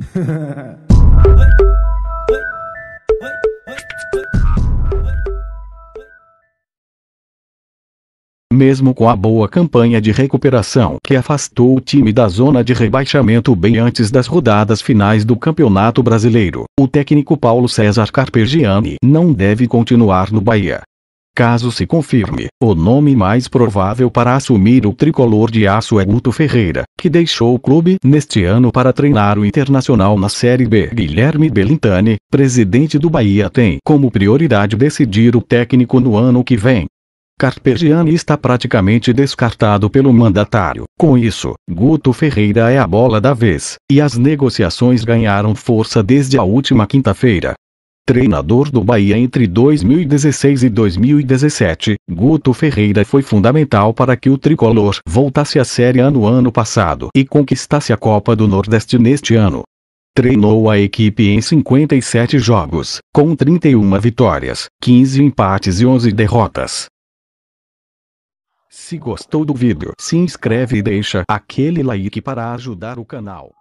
Mesmo com a boa campanha de recuperação que afastou o time da zona de rebaixamento bem antes das rodadas finais do Campeonato Brasileiro, o técnico Paulo César Carpegiani não deve continuar no Bahia. Caso se confirme, o nome mais provável para assumir o tricolor de aço é Guto Ferreira, que deixou o clube neste ano para treinar o Internacional na Série B. Guilherme Belintani, presidente do Bahia, tem como prioridade decidir o técnico no ano que vem. Carpegiani está praticamente descartado pelo mandatário. Com isso, Guto Ferreira é a bola da vez, e as negociações ganharam força desde a última quinta-feira. Treinador do Bahia entre 2016 e 2017, Guto Ferreira foi fundamental para que o tricolor voltasse à Série A no ano passado e conquistasse a Copa do Nordeste neste ano. Treinou a equipe em 57 jogos, com 31 vitórias, 15 empates e 11 derrotas. Se gostou do vídeo, se inscreve e deixa aquele like para ajudar o canal.